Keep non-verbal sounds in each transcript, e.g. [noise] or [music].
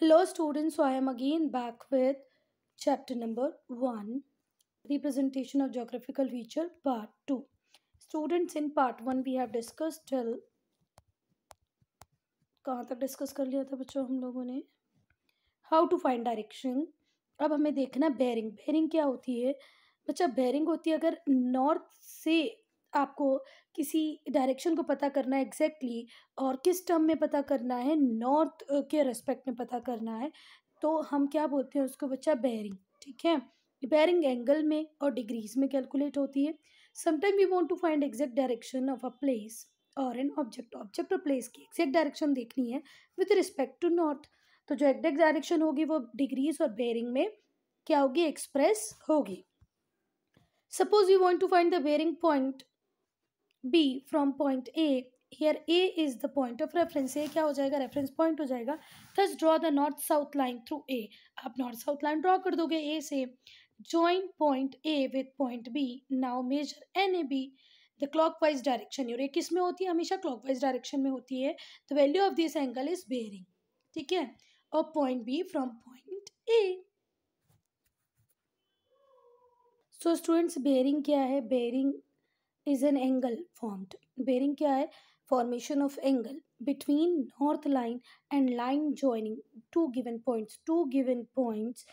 Hello students, so I am again back with chapter number 1 representation of geographical feature part 2. Students in part 1 we have discussed till कहाँ तक discuss कर लिया था बच्चों हम लोगों ने हाउ टू फाइंड डायरेक्शन अब हमें देखना बैरिंग बैरिंग क्या होती है बच्चा बैरिंग होती है अगर नॉर्थ से आपको किसी डायरेक्शन को पता करना है एग्जैक्टली exactly, और किस टर्म में पता करना है नॉर्थ के रेस्पेक्ट में पता करना है तो हम क्या बोलते हैं उसको बच्चा बैरिंग ठीक है बैरिंग एंगल में और डिग्रीज में कैलकुलेट होती है sometime you want to find exact direction of a place और एन ऑब्जेक्ट ऑब्जेक्ट और प्लेस की एग्जैक्ट डायरेक्शन देखनी है विथ रिस्पेक्ट टू नॉर्थ तो जो एग्जैक्ट डायरेक्शन होगी वो डिग्रीज और बेरिंग में क्या होगी एक्सप्रेस होगी suppose you want to find the bearing point B from point A here A is the point of reference A क्या हो जाएगा रेफरेंस पॉइंट हो जाएगा thus draw the north south line through A आप north south line draw कर दोगे ए से join point A with point B. Now measure B the clockwise direction ये किस में होती है हमेशा क्लॉक वाइज डायरेक्शन में होती है the value of this angle is bearing ठीक है और point B from point A so students bearing क्या है bearing is an angle formed bearing क्या है formation of angle between north line and line joining two given points two given points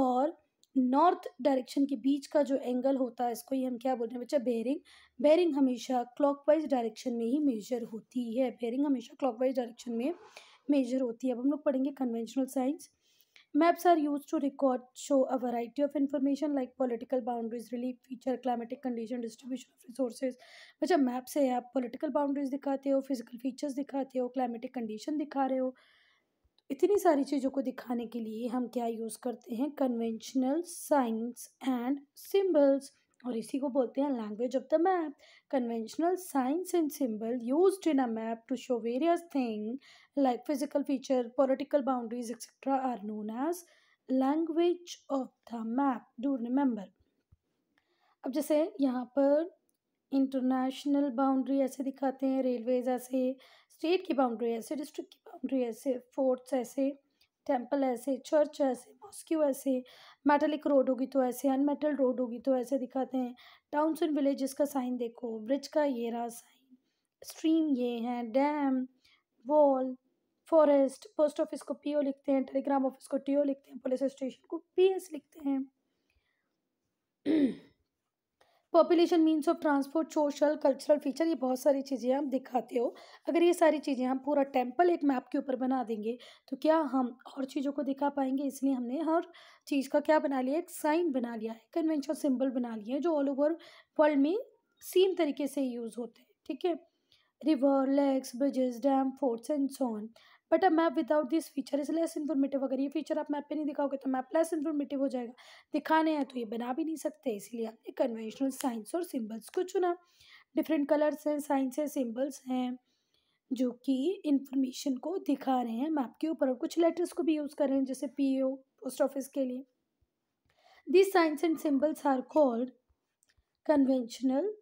और north direction के बीच का जो angle होता है इसको ही हम क्या बोल रहे हैं बच्चा बेरिंग बेरिंग हमेशा क्लॉकवाइज डायरेक्शन में ही मेजर होती है बेरिंग हमेशा क्लॉकवाइज डायरेक्शन में मेजर होती है अब हम लोग पढ़ेंगे conventional signs Maps are used to record, show a variety of information like political boundaries, relief feature, climatic condition, distribution of resources. बच्चा मैप से आप political boundaries दिखाते हो physical features दिखाते हो climatic condition दिखा रहे हो इतनी सारी चीज़ों को दिखाने के लिए हम क्या यूज़ करते हैं कन्वेंशनल साइंस एंड सिम्बल्स और इसी को बोलते हैं language of the map conventional signs and symbol use in a map to show various thing like physical feature political boundaries etcetera are known as language of the map do remember अब जैसे यहाँ पर international boundary ऐसे दिखाते हैं railways ऐसे state की boundary ऐसे डिस्ट्रिक्ट की बाउंड्री ऐसे फोर्ट्स ऐसे टेम्पल ऐसे चर्च ऐसे मॉस्क्यू ऐसे मेटलिक रोड होगी तो ऐसे अनमेटल रोड होगी तो ऐसे दिखाते हैं टाउन्स एंड विलेजेस का साइन देखो ब्रिज का ये रहा साइन स्ट्रीम ये है dam wall forest post office को पीओ लिखते हैं टेलीग्राम ऑफिस को टीओ लिखते हैं पुलिस स्टेशन को पीएस लिखते हैं population means of transport social cultural feature ये बहुत सारी चीज़ें आप दिखाते हो अगर ये सारी चीज़ें हम पूरा टेम्पल एक मैप के ऊपर बना देंगे तो क्या हम और चीज़ों को दिखा पाएंगे इसलिए हमने हर चीज़ का क्या बना लिया एक साइन बना लिया है कन्वेंशन सिम्बल बना लिए हैं जो ऑल ओवर वर्ल्ड में सेम तरीके से यूज़ होते हैं ठीक है river lakes bridges dam forts and so on but a map without this feature is less informative अगर ये फीचर आप मैप पे नहीं दिखाओगे तो मैप लेस इन्फॉर्मेटिव हो जाएगा दिखाने हैं तो ये बना भी नहीं सकते इसलिए आपने कन्वेंशनल साइंस और सिम्बल्स को चुना डिफरेंट कलर्स हैं साइंस हैं सिम्बल्स हैं जो कि इंफॉर्मेशन को दिखा रहे हैं मैप के ऊपर और कुछ लेटर्स को भी यूज़ कर रहे हैं जैसे पी ओ पोस्ट ऑफिस के लिए this signs and symbols are called conventional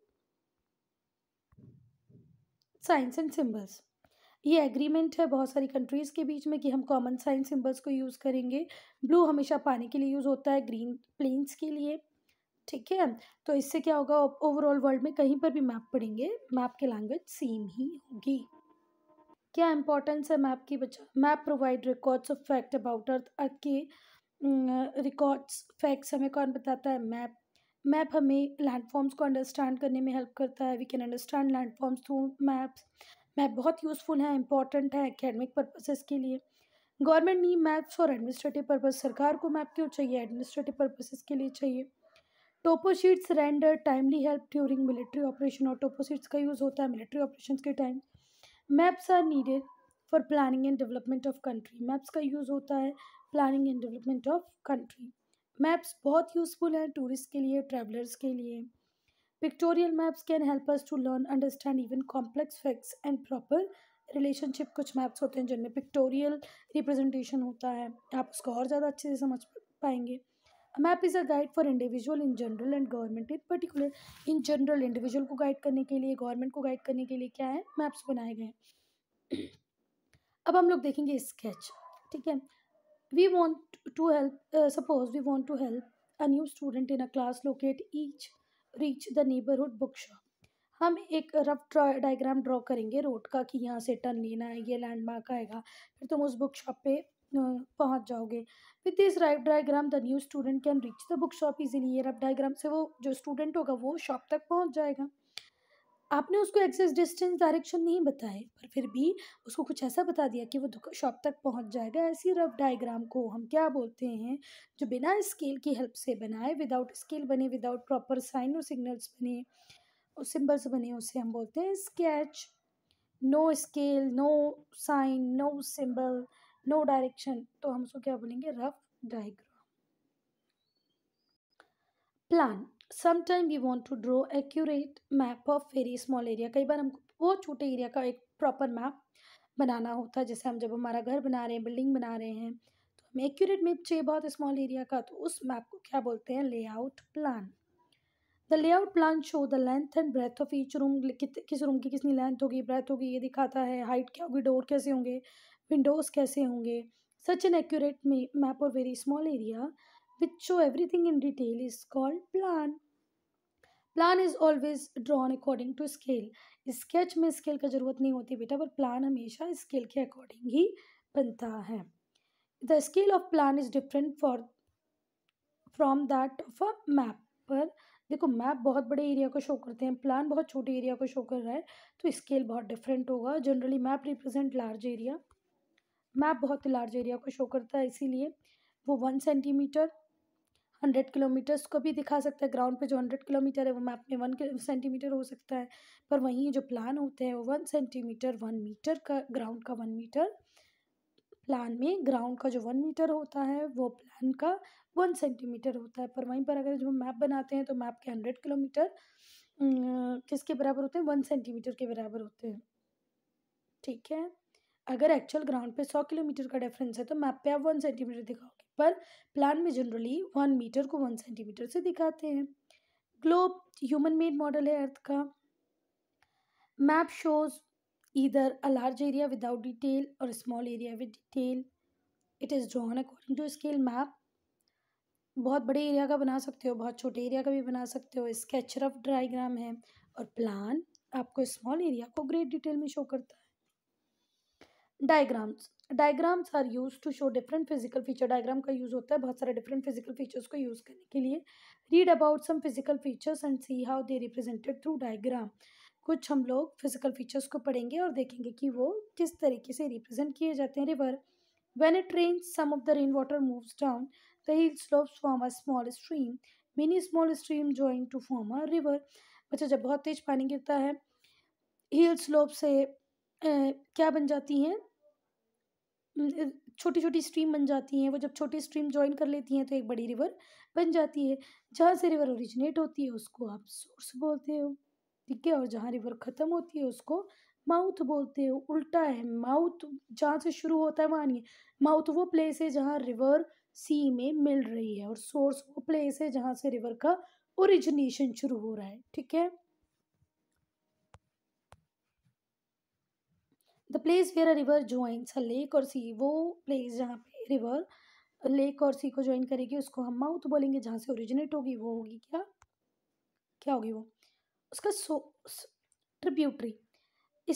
signs and symbols ये एग्रीमेंट है बहुत सारी कंट्रीज़ के बीच में कि हम कॉमन साइन सिंबल्स को यूज़ करेंगे ब्लू हमेशा पानी के लिए यूज़ होता है ग्रीन प्लेन्स के लिए ठीक है तो इससे क्या होगा ओवरऑल वर्ल्ड में कहीं पर भी मैप पढ़ेंगे मैप की लैंग्वेज सेम ही होगी क्या इंपॉर्टेंस है मैप की बचा map provide records of fact about earth earth के रिकॉर्ड्स फैक्ट्स हमें कौन बताता है मैप मैप हमें लैंडफॉर्म्स को अंडरस्टैंड करने में हेल्प करता है we can understand landforms through maps map बहुत यूज़फुल है इंपॉर्टेंट है एकेडमिक पर्पसेस के लिए government need maps for administrative purpose सरकार को मैप क्यों चाहिए एडमिनिस्ट्रेटिव पर्पसेस के लिए चाहिए topo sheets render timely help during military operation और टोपो शीट्स का यूज़ होता है मिलिट्री ऑपरेशन के time maps are needed for planning and development of country maps का यूज़ होता है planning and development of country maps बहुत useful हैं टूरिस्ट के लिए ट्रैवलर्स के लिए pictorial maps can help us to learn understand even complex facts and proper relationship कुछ मैप्स होते हैं जिनमें पिक्टोरियल रिप्रेजेंटेशन होता है आप उसको और ज़्यादा अच्छे से समझ पाएंगे map is a guide for individual in general and government in particular in general individual को गाइड करने के लिए गवर्नमेंट को गाइड करने के लिए क्या है मैप्स बनाए गए हैं अब हम लोग देखेंगे स्केच ठीक है we want to help suppose we want to help a new student in a class locate each reach the neighbourhood book shop हम एक रफ डायग्राम ड्रॉ करेंगे रोड का कि यहाँ से टर्न लेना है ये लैंडमार्क आएगा फिर तुम उस बुक शॉप पे पहुँच जाओगे with this right diagram the new student can reach the book shop in ये रफ डायग्राम से वो जो स्टूडेंट होगा वो शॉप तक पहुँच जाएगा आपने उसको एक्सेस डिस्टेंस डायरेक्शन नहीं बताए पर फिर भी उसको कुछ ऐसा बता दिया कि वो शॉप तक पहुंच जाएगा ऐसी रफ डायग्राम को हम क्या बोलते हैं जो बिना स्केल की हेल्प से बनाए विदाउट स्केल बने विदाउट प्रॉपर साइन और सिग्नल्स बने और सिम्बल्स बने उसे हम बोलते हैं sketch no scale no sign no symbol no direction तो हम उसको क्या बोलेंगे rough diagram plan sometime we want to draw accurate map of very small area कई बार हमको बहुत छोटे एरिया का एक प्रॉपर मैप बनाना होता है जैसे हम जब हमारा घर बना रहे हैं बिल्डिंग बना रहे हैं तो हमें एक्यूरेट मैप चाहिए बहुत स्मॉल एरिया का तो उस मैप को क्या बोलते हैं layout plan the layout plan show the length and breadth of each room किस रूम की कितनी लेंथ होगी ब्रेथ होगी ये दिखाता है हाइट क्या होगी डोर कैसे होंगे विंडोज़ कैसे होंगे सच एन एक्यूरेट मैप और very small area which show everything in detail is called plan. Plan is always drawn according to scale sketch में स्केल का ज़रूरत नहीं होती बेटा पर प्लान हमेशा स्केल के अकॉर्डिंग ही बनता है the scale of plan is different for from that of a map पर देखो मैप बहुत बड़े एरिया को शो करते हैं प्लान बहुत छोटे एरिया को शो कर रहा है तो स्केल बहुत डिफरेंट होगा generally map represent large area map बहुत लार्ज एरिया को शो करता है इसीलिए वो वन सेंटीमीटर हंड्रेड किलोमीटर्स को भी दिखा सकता है ग्राउंड पे जो हंड्रेड किलोमीटर है वो मैप में वन सेंटीमीटर हो सकता है पर वहीं जो प्लान होते हैं वो वन सेंटीमीटर वन मीटर का ग्राउंड का वन मीटर प्लान में ग्राउंड का जो वन मीटर होता है वो प्लान का वन सेंटीमीटर होता है पर वहीं पर अगर जो मैप बनाते हैं तो मैप के हंड्रेड किलोमीटर किसके बराबर होते हैं वन सेंटीमीटर के बराबर होते हैं ठीक है अगर एक्चुअल ग्राउंड पे सौ किलोमीटर का डिफरेंस है तो मैप पे आप वन सेंटीमीटर दिखाओगे पर प्लान में जनरली वन मीटर को वन सेंटीमीटर से दिखाते हैं ग्लोब ह्यूमन मेड मॉडल है अर्थ का मैप शोज इधर a large area without detail और small area with detail it is drawn according to scale map बहुत बड़े एरिया का बना सकते हो बहुत छोटे एरिया का भी बना सकते हो स्केच रफ डाइग्राम है और प्लान आपको स्मॉल एरिया को ग्रेट डिटेल में शो करता है diagrams diagrams are use to show different physical feature diagram का यूज़ होता है बहुत सारे डिफरेंट फिजिकल फीचर्स को यूज़ करने के लिए read about some physical features and see how they represented through diagram कुछ हम लोग फिजिकल फीचर्स को पढ़ेंगे और देखेंगे कि वो किस तरीके से रिप्रेजेंट किए जाते हैं river when it rain some of the rain water moves down the hill slopes form a small stream many small stream join to form a river अच्छा जब बहुत तेज पानी गिरता है हिल स्लोप से ए, क्या बन जाती हैं छोटी छोटी स्ट्रीम बन जाती हैं वो जब छोटी स्ट्रीम ज्वाइन कर लेती हैं तो एक बड़ी रिवर बन जाती है जहाँ से रिवर ओरिजिनेट होती है उसको आप सोर्स बोलते हो ठीक है और जहाँ रिवर ख़त्म होती है उसको माउथ बोलते हो उल्टा है माउथ जहाँ से शुरू होता है वहाँ है माउथ वो प्लेस है जहाँ रिवर सी में मिल रही है और सोर्स वो प्लेस है जहाँ से रिवर का ओरिजिनेशन शुरू हो रहा है ठीक है place where a river joins a lake और सी वो प्लेस जहाँ पे रिवर लेक और सी को ज्वाइन करेगी उसको हम माउथ बोलेंगे जहाँ से ओरिजिनेट होगी वो होगी क्या क्या होगी वो उसका so tributary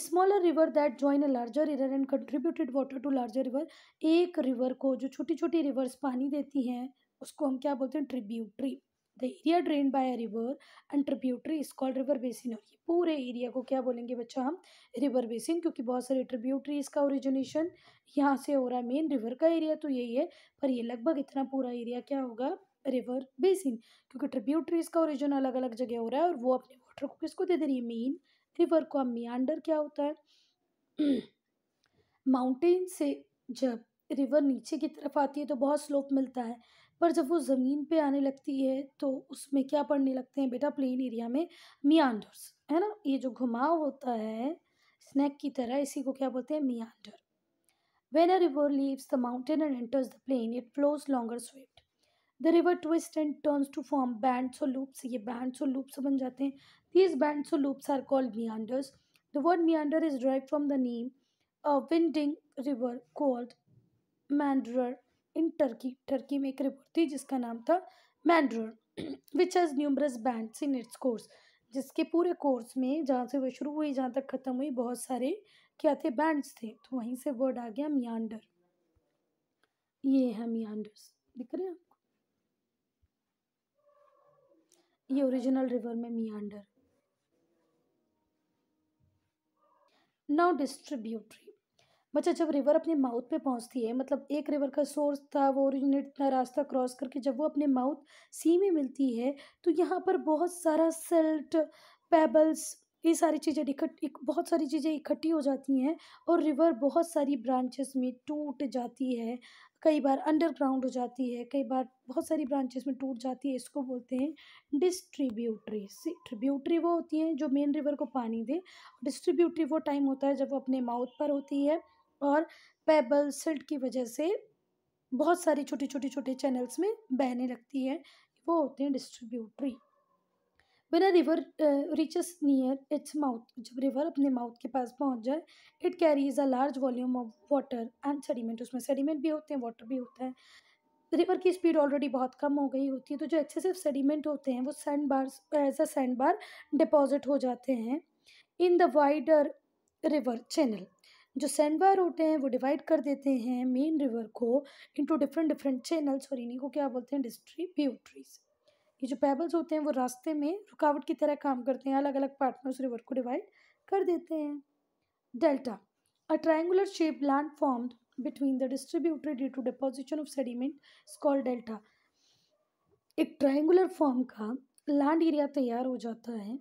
smaller river that join a larger river and contributed water to larger river एक रिवर को जो छोटी छोटी रिवर्स पानी देती हैं उसको हम क्या बोलते हैं tributary the area drain by a river and tributary is called river basin और ये पूरे एरिया को क्या बोलेंगे बच्चा हम रिवर बेसिन क्योंकि बहुत सारे ट्रिब्यूटरीज का ओरिजिनेशन यहाँ से हो रहा है मेन रिवर का एरिया तो यही है पर ये लगभग इतना पूरा एरिया क्या होगा रिवर बेसिन क्योंकि ट्रिब्यूटरीज का ओरिजिन अलग अलग जगह हो रहा है और वो अपने वाटर को किसको दे दे रही है मेन रिवर को अब मियांडर क्या होता है [clears throat] माउंटेन से जब रिवर नीचे की तरफ आती है तो बहुत स्लोप मिलता है पर जब वो ज़मीन पे आने लगती है तो उसमें क्या पढ़ने लगते हैं बेटा प्लेन एरिया में मियांडर्स है ना ये जो घुमाव होता है स्नैक की तरह इसी को क्या बोलते हैं meander when a river leaves the mountain and enters the plain it flows longer swift the river twist and turns to form bends और लूप्स ये बैंड्स और लूप्स बन जाते हैं दीज बैंड्स और loops are called meanders the word meander is derived from the name a winding river called Maeander in Turkey Turkey में एक रिवर थी जिसका नाम था मैंड्रोन which has numerous bands in its course जिसके पूरे कोर्स में जहाँ से वो शुरू हुई जहाँ तक ख़त्म हुई बहुत सारे क्या थे बैंड्स थे तो वहीं से वर्ड आ गया मियांडर ये है मियांडर्स दिख रहे हैं आपको ये ओरिजिनल रिवर में मियांडर नाउ डिस्ट्रीब्यूटरी बच्चा जब रिवर अपने माउथ पे पहुंचती है मतलब एक रिवर का सोर्स था वो ओरिजिनेट था रास्ता क्रॉस करके जब वो अपने माउथ सी में मिलती है तो यहाँ पर बहुत सारा सेल्ट पेबल्स ये सारी चीज़ें इकट्ठी बहुत सारी चीज़ें इकट्ठी हो जाती हैं और रिवर बहुत सारी ब्रांचेस में टूट जाती है कई बार अंडरग्राउंड हो जाती है कई बार बहुत सारी ब्रांचेस में टूट जाती है इसको बोलते हैं डिस्ट्रीब्यूटरी ट्रिब्यूटरी वो होती हैं जो मेन रिवर को पानी दे डिस्ट्रीब्यूटरी वो टाइम होता है जब वो अपने माउथ पर होती है और पेबल सिल्ट की वजह से बहुत सारी छोटे छोटे छोटे चैनल्स में बहने लगती है वो होते हैं distributary when a river reaches near its mouth जब रिवर अपने माउथ के पास पहुंच जाए it carries a large volume of water and sediment उसमें सेडिमेंट भी होते हैं वाटर भी होता है रिवर की स्पीड ऑलरेडी बहुत कम हो गई होती है तो जो एक्सेसिव सेडिमेंट होते हैं वो sand bar as a sand bar deposit हो जाते हैं in the wider river channel जो सेंडवा होते हैं वो डिवाइड कर देते हैं मेन रिवर को इनटू डिफरेंट डिफरेंट चैनल्स और इन्हीं को क्या बोलते हैं डिस्ट्रीब्यूटरीज ये जो पैबल्स होते हैं वो रास्ते में रुकावट की तरह काम करते हैं अलग अलग पार्ट में उस रिवर को डिवाइड कर देते हैं delta a triangular shape land formed between the distributary due to deposition of sediment is delta एक ट्राइंगुलर फॉर्म का लैंड एरिया तैयार हो जाता है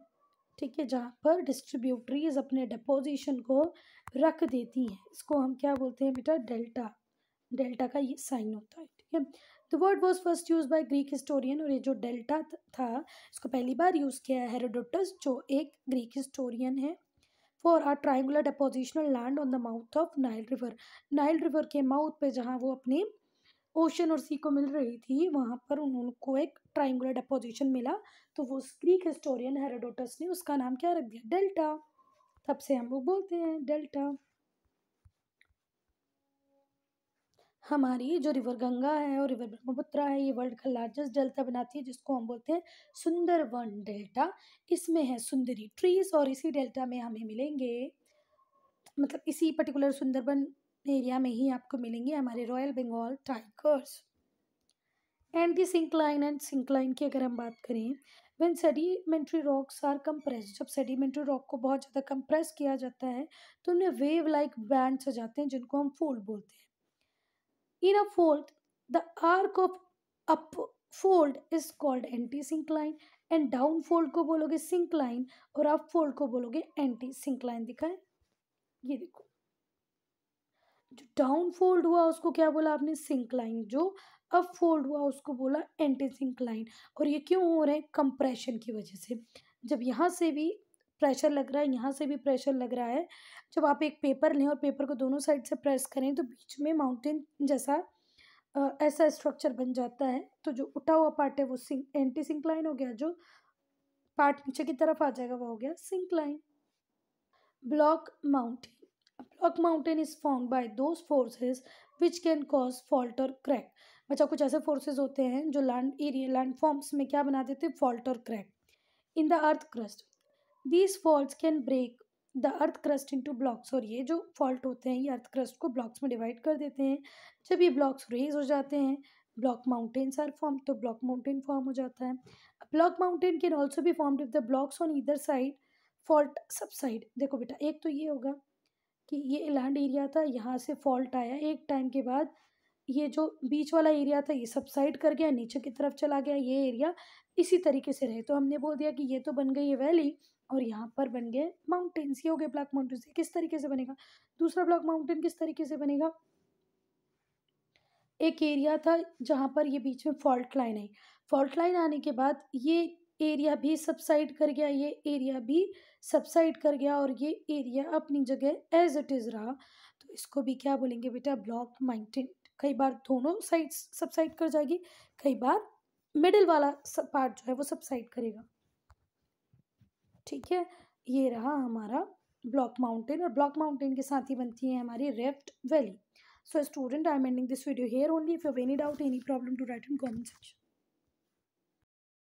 ठीक है जहाँ पर डिस्ट्रीब्यूटरीज अपने डिपोजिशन को रख देती हैं इसको हम क्या बोलते हैं बेटा डेल्टा डेल्टा का ये साइन होता है ठीक है the word was first use by Greek historian और ये जो डेल्टा था इसको पहली बार यूज़ किया है हेरोडोटस जो एक ग्रीक हिस्टोरियन है for are triangular depositional land on the mouth of Nile river Nile river के माउथ पे जहाँ वो अपनी ओशन और सी को मिल रही थी वहाँ पर उनको एक ट्राइंगुलर डेपोजिशन मिला तो वो ग्रीक हिस्टोरियन हेरोडोटस ने उसका नाम क्या रख दिया डेल्टा तब से हम लोग बोलते हैं डेल्टा हमारी जो रिवर गंगा है और रिवर ब्रह्मपुत्र है ये वर्ल्ड का लार्जेस्ट डेल्टा बनाती है जिसको हम बोलते हैं वन डेल्टा इसमें है सुंदरी ट्रीज और इसी डेल्टा में हमें मिलेंगे मतलब इसी पर्टिकुलर सुंदरबन एरिया में ही आपको मिलेंगे हमारे royal Bengal tigers and syncline and syncline की अगर हम बात करें when sedimentary rocks are compress जब सेडिमेंट्री रॉक को बहुत ज़्यादा कंप्रेस किया जाता है तो उनमें वेव लाइक बैंड्स हो जाते हैं जिनको हम फोल्ड बोलते हैं in a fold the arch of up fold is called anti syncline and down fold को बोलोगे सिंक्लाइन और अप फोल्ड को बोलोगे एंटी सिंक्लाइन दिखा ये देखो जो डाउन फोल्ड हुआ उसको क्या बोला आपने लाइन जो अप फोल्ड हुआ उसको बोला एंटी लाइन और ये क्यों हो रहे हैं कंप्रेशन की वजह से जब यहाँ से भी प्रेशर लग रहा है यहाँ से भी प्रेशर लग रहा है जब आप एक पेपर लें और पेपर को दोनों साइड से प्रेस करें तो बीच में माउंटेन जैसा आ, ऐसा स्ट्रक्चर बन जाता है तो जो उठा हुआ पार्ट है वो सिंक एंटी लाइन हो गया जो पार्ट नीचे की तरफ आ जाएगा वो हो गया line block mountain a mountain is form by those forces which can cause fault और क्रैक बच्चा कुछ ऐसे फोर्सेज होते हैं जो लैंड एरिया लैंड फॉर्म्स में क्या बना देते हैं फॉल्ट और crack in the earth crust these fault can break the earth crust into blocks और ये जो फॉल्ट होते हैं ये अर्थ क्रस्ट को ब्लॉक्स में डिवाइड कर देते हैं जब ये ब्लॉक्स रेज हो जाते हैं ब्लॉक माउंटेन्स आर फॉर्म तो ब्लॉक माउंटेन फॉर्म हो जाता है ब्लॉक माउंटेन कैन ऑल्सो भी form if the blocks on either side fault subside देखो बेटा एक तो ये होगा कि ये लैंड एरिया था यहाँ से फॉल्ट आया एक टाइम के बाद ये जो बीच वाला एरिया था ये सबसाइड कर गया नीचे की तरफ चला गया ये एरिया इसी तरीके से रहे तो हमने बोल दिया कि ये तो बन गई है वैली और यहाँ पर बन गए माउंटेन्स ये हो गए ब्लैक माउंटेन्स किस तरीके से बनेगा दूसरा ब्लैक माउंटेन किस तरीके से बनेगा एक एरिया था जहाँ पर ये बीच में फॉल्ट लाइन आई फॉल्ट लाइन आने के बाद ये एरिया भी सबसाइड कर गया ये एरिया भी सबसाइड कर गया और ये एरिया अपनी जगह एज इट इज़ रहा तो इसको भी क्या बोलेंगे बेटा ब्लॉक माइंटेन कई बार दोनों साइड सबसाइड कर जाएगी कई बार मिडिल वाला पार्ट जो है वो सबसाइड करेगा ठीक है ये रहा हमारा ब्लॉक माउंटेन और ब्लॉक माउंटेन के साथ ही बनती है हमारी rift valley so student I am ending this video here only if you have any doubt any problem to write in comment